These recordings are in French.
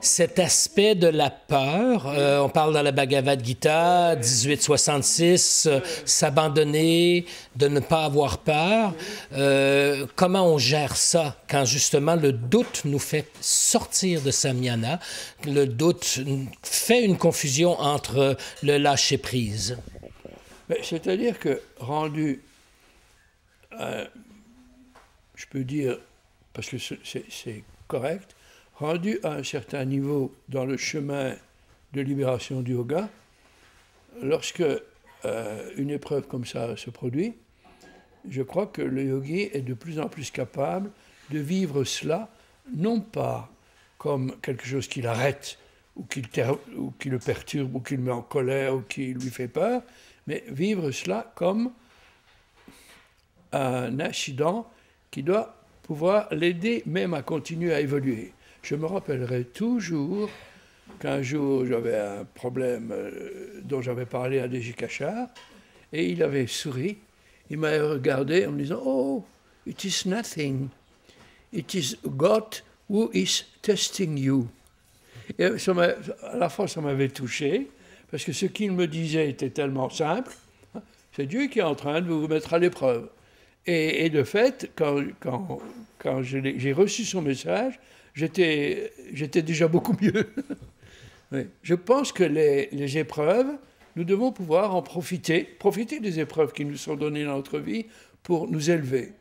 cet aspect de la peur, euh, on parle dans la Bhagavad Gita, 1866, euh, s'abandonner, de ne pas avoir peur, euh, comment on gère ça quand justement le doute nous fait sortir de Samyana, le doute fait une confusion entre le lâcher-prise? C'est-à-dire que rendu, je peux dire, parce que c'est correct, rendu à un certain niveau dans le chemin de libération du yoga, lorsque euh, une épreuve comme ça se produit, je crois que le yogi est de plus en plus capable de vivre cela, non pas comme quelque chose qui l'arrête, ou qui, ou qui le perturbe, ou qui le met en colère, ou qui lui fait peur, mais vivre cela comme un incident qui doit pouvoir l'aider même à continuer à évoluer. Je me rappellerai toujours qu'un jour j'avais un problème euh, dont j'avais parlé à DJ Cachard et il avait souri. Il m'avait regardé en me disant Oh, it is nothing. It is God who is testing you. Et à la fois, ça m'avait touché, parce que ce qu'il me disait était tellement simple. Hein, C'est Dieu qui est en train de vous mettre à l'épreuve. Et, de fait, quand, quand, quand j'ai reçu son message, j'étais déjà beaucoup mieux. Je pense que les, les, épreuves, nous devons pouvoir en profiter, profiter des épreuves qui nous sont données dans notre vie pour nous élever,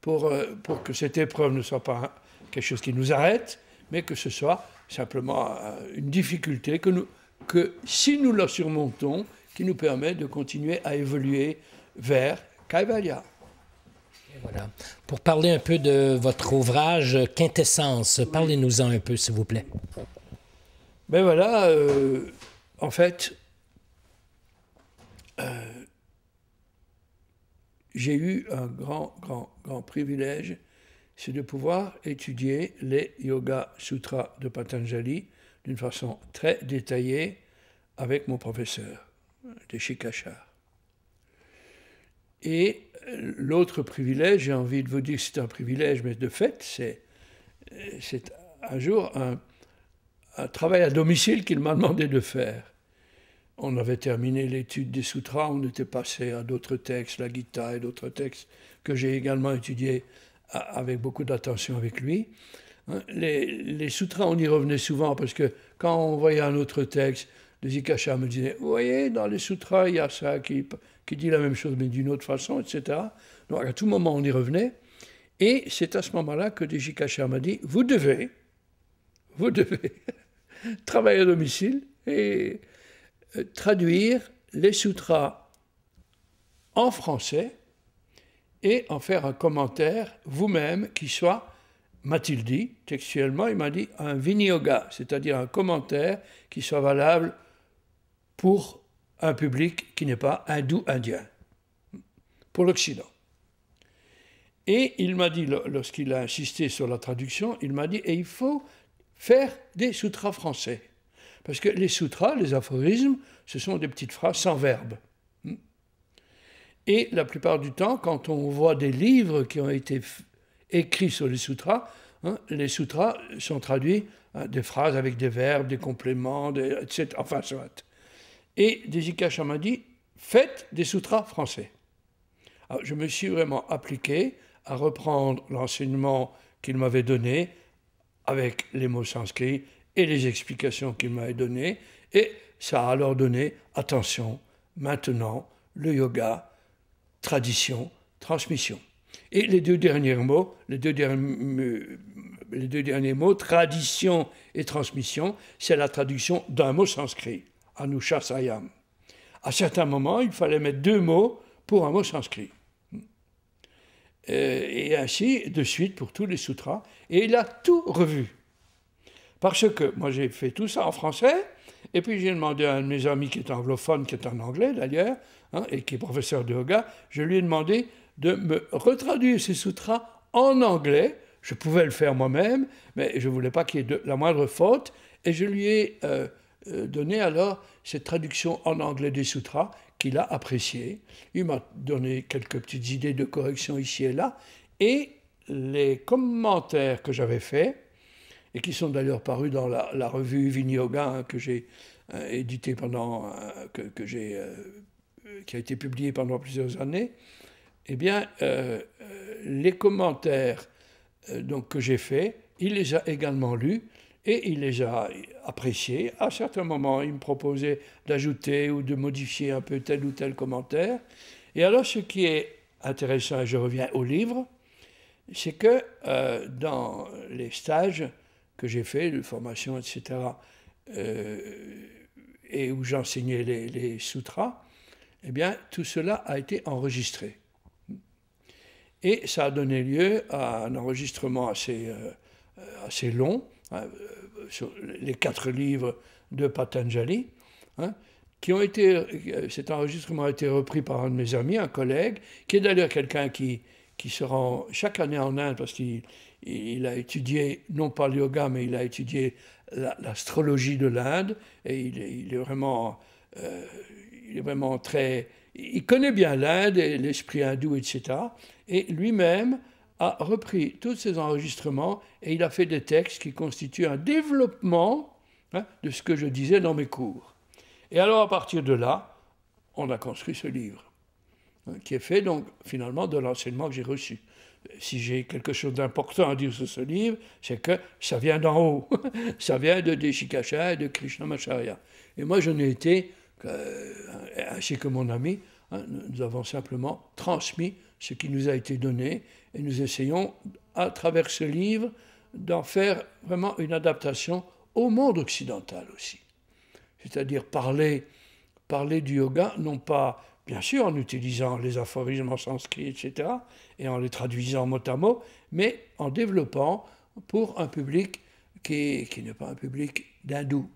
pour, euh, pour que cette épreuve ne soit pas quelque chose qui nous arrête, mais que ce soit simplement euh, une difficulté que, nous, que si nous la surmontons, qui nous permet de continuer à évoluer vers Kaivalya. Pour parler un peu de votre ouvrage Quintessence, parlez-nous-en un peu, s'il vous plaît. Ben voilà, euh, en fait, euh, j'ai eu un grand, grand, grand privilège, c'est de pouvoir étudier les Yoga Sutras de Patanjali d'une façon très détaillée avec mon professeur, Deshikachar. Et euh, l'autre privilège, j'ai envie de vous dire que c'est un privilège, mais de fait, c'est, euh, c'est un jour un, travail à domicile qu'il m'a demandé de faire. On avait terminé l'étude des sutras, on était passé à d'autres textes, la Gita et d'autres textes que j'ai également étudiés avec beaucoup d'attention avec lui. Hein, les, les sutras, on y revenait souvent parce que quand on voyait un autre texte, de me disait, vous voyez, dans les sutras, il y a ça qui, dit la même chose, mais d'une autre façon, etc. Donc à tout moment, on y revenait. Et c'est à ce moment-là que Dejikasha m'a dit, vous devez, vous devez travailler à domicile et euh, traduire les sutras en français et en faire un commentaire vous-même qui soit, m'a-t-il dit, textuellement, il m'a dit un vinyoga, c'est-à-dire un commentaire qui soit valable pour un public qui n'est pas hindou-indien, pour l'Occident. Et il m'a dit, lorsqu'il a insisté sur la traduction, il m'a dit, et il faut faire des sutras français. Parce que les sutras, les aphorismes, ce sont des petites phrases sans verbe. Et la plupart du temps, quand on voit des livres qui ont été écrits sur les sutras, hein, les sutras sont traduits hein, des phrases avec des verbes, des compléments, etc. Enfin, soit. Et Desika m'a dit Faites des sutras français. Alors, je me suis vraiment appliqué à reprendre l'enseignement qu'il m'avait donné avec les mots sanscrits et les explications qu'il m'avait données. Et ça a alors donné attention, maintenant, le yoga, tradition, transmission. Et les deux derniers mots, les deux derniers, les deux derniers mots, tradition et transmission, c'est la traduction d'un mot sanskrit. Anusha Sayam. À certains moments, il fallait mettre deux mots pour un mot sanskrit. Euh, et ainsi de suite pour tous les sutras. Et il a tout revu. Parce que moi, j'ai fait tout ça en français, et puis j'ai demandé à un de mes amis qui est anglophone, qui est en anglais d'ailleurs, hein, et qui est professeur de yoga, je lui ai demandé de me retraduire ces sutras en anglais. Je pouvais le faire moi-même, mais je ne voulais pas qu'il y ait la moindre faute, et je lui ai euh, euh, donné alors cette traduction en anglais des sutras qu'il a apprécié, Il m'a donné quelques petites idées de correction ici et là. Et les commentaires que j'avais faits, et qui sont d'ailleurs parus dans la, revue Vinyoga, hein, que j'ai euh, édité pendant, euh, que, qui a été publiée pendant plusieurs années, eh bien, les commentaires donc, que j'ai faits, il les a également lus et il les a appréciés. À certains moments, il me proposait d'ajouter ou de modifier un peu tel ou tel commentaire. Et alors, ce qui est intéressant, et je reviens au livre, c'est que euh, dans les stages que j'ai faits, de formation, etc., euh, et où j'enseignais les, les, sutras, eh bien, tout cela a été enregistré. Et ça a donné lieu à un enregistrement assez, euh, assez long, Hein, euh, sur les quatre livres de Patanjali, hein, qui ont été, euh, cet enregistrement a été repris par un de mes amis, un collègue, qui est d'ailleurs quelqu'un qui, qui se rend chaque année en Inde parce qu'il a étudié, non pas le yoga, mais il a étudié l'astrologie de l'Inde et il est, vraiment, euh, il est vraiment très. Il connaît bien l'Inde et l'esprit hindou, etc. Et lui-même a repris tous ces enregistrements et il a fait des textes qui constituent un développement hein, de ce que je disais dans mes cours. Et alors à partir de là, on a construit ce livre, hein, qui est fait donc finalement de l'enseignement que j'ai reçu. Si j'ai quelque chose d'important à dire sur ce livre, c'est que ça vient d'en haut, ça vient de Deshikasha et de Krishnamacharya. Et moi je n'ai été, euh, ainsi que mon ami, hein, nous avons simplement transmis ce qui nous a été donné, et nous essayons, à travers ce livre, d'en faire vraiment une adaptation au monde occidental aussi. C'est-à-dire parler, parler du yoga, non pas, bien sûr, en utilisant les aphorismes en sanskrit, etc., et en les traduisant mot à mot, mais en développant pour un public qui, qui n'est pas un public d'hindous.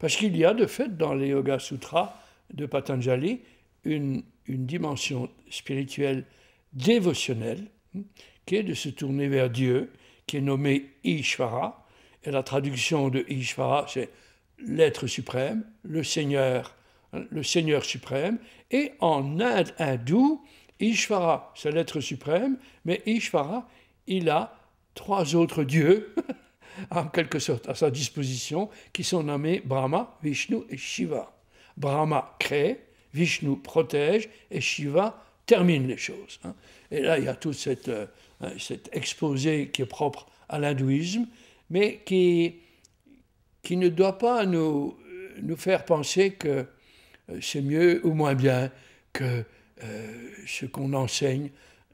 Parce qu'il y a de fait dans les Yoga Sutras de Patanjali une une dimension spirituelle dévotionnelle, hein, qui est de se tourner vers Dieu, qui est nommé Ishvara. Et la traduction de Ishvara, c'est l'être suprême, le Seigneur, hein, le Seigneur suprême. Et en Inde hindoue, Ishvara, c'est l'être suprême, mais Ishvara, il a trois autres dieux, en quelque sorte, à sa disposition, qui sont nommés Brahma, Vishnu et Shiva. Brahma crée, Vishnu protège et Shiva termine les choses. Hein. Et là, il y a tout cette, euh, euh, cet exposé qui est propre à l'hindouisme, mais qui, qui ne doit pas nous, nous faire penser que euh, c'est mieux ou moins bien que ce qu'on enseigne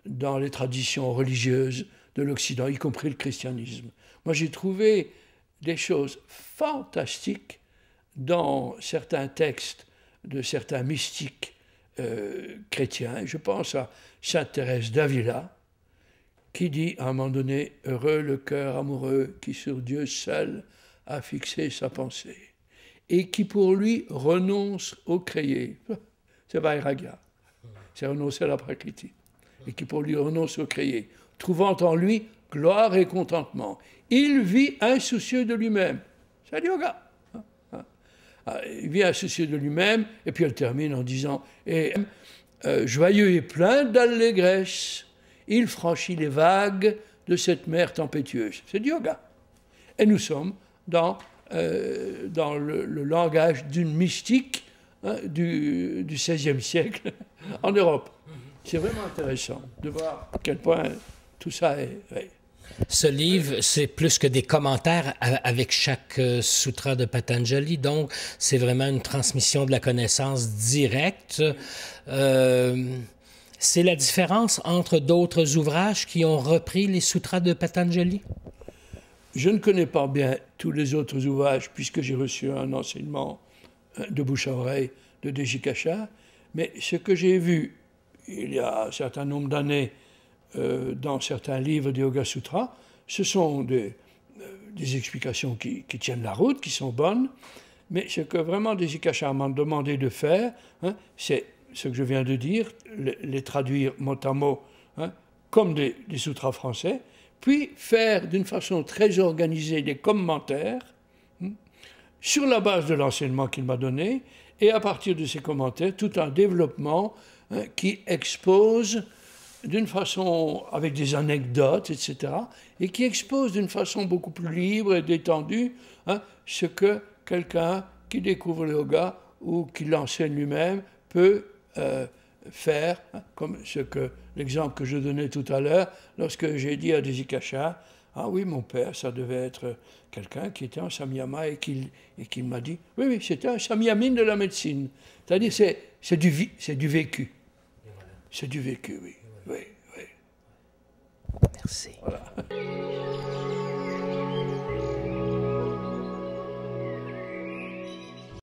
dans les traditions religieuses de l'Occident, y compris le christianisme. Moi, j'ai trouvé des choses fantastiques dans certains textes de certains mystiques euh, chrétiens, je pense à Sainte Thérèse d'Avila, qui dit à un moment donné Heureux le cœur amoureux qui sur Dieu seul a fixé sa pensée, et qui pour lui renonce au créé. C'est Vairagya, c'est renoncer à la prakriti, et qui pour lui renonce au créé, trouvant en lui gloire et contentement. Il vit insoucieux de lui-même. C'est yoga. Ah, il vient associer de lui-même, et puis elle termine en disant et, euh, Joyeux et plein d'allégresse, il franchit les vagues de cette mer tempétueuse. C'est du yoga. Et nous sommes dans, euh, dans le, langage d'une mystique hein, du, XVIe siècle en Europe. C'est vraiment intéressant de voir à quel point tout ça est. est. Ce livre, c'est plus que des commentaires avec chaque euh, sutra de Patanjali. Donc, c'est vraiment une transmission de la connaissance directe. Euh, c'est la différence entre d'autres ouvrages qui ont repris les sutras de Patanjali Je ne connais pas bien tous les autres ouvrages puisque j'ai reçu un enseignement euh, de bouche à oreille de Dejikasha, mais ce que j'ai vu il y a un certain nombre d'années euh, dans certains livres des Yoga Sutra, ce sont des, euh, explications qui, tiennent la route, qui sont bonnes, mais ce que vraiment Desika m'a demandé de faire, hein, c'est ce que je viens de dire, les, traduire mot à mot hein, comme des, sutras français, puis faire d'une façon très organisée des commentaires hein, sur la base de l'enseignement qu'il m'a donné, et à partir de ces commentaires, tout un développement qui expose d'une façon avec des anecdotes, etc., et qui expose d'une façon beaucoup plus libre et détendue hein, ce que quelqu'un qui découvre le yoga ou qui l'enseigne lui-même peut euh, faire, hein, comme ce que l'exemple que je donnais tout à l'heure, lorsque j'ai dit à des Desikacha, ah oui, mon père, ça devait être quelqu'un qui était en Samyama et qui, et qui m'a dit, oui, oui, c'était un Samyamine de la médecine. C'est-à-dire, c'est du, du vécu. C'est du vécu, oui oui, oui. Merci. Voilà.